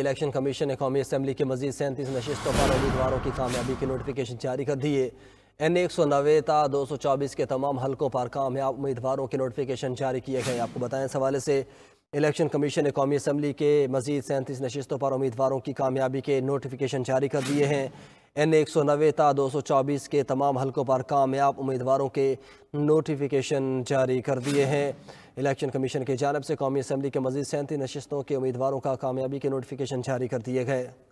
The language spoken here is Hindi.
इलेक्शन कमीशन ने कौमी असम्बली की मजीद सैंतीस नशस्तों पर उम्मीदवारों की कामयाबी की नोटिफिकेशन जारी कर दी है एन एक सौ नबे ता दो सौ चौबीस के तमाम हलकों पर कामयाब उम्मीदवारों के नोटिफिकेशन जारी किए गए आपको बताएं इस हवाले से इलेक्शन कमीशन ने कौमी असम्बली के मजीद सैंतीस नशस्तों पर उम्मीदवारों की कामयाबी के नोटिफिकेशन जारी कर दिए हैं एन एक सौ नबे ता दो सौ चौबीस के तमाम हलकों पर कामयाब उम्मीदवारों के नोटिफिकेशन जारी कर दिए हैं इलेक्शन कमीशन की जानब से कौमी असम्बली के मजीद सैंती नशस्तों के उम्मीदवारों का कामयाबी के नोटिफिकेशन जारी कर दिए गए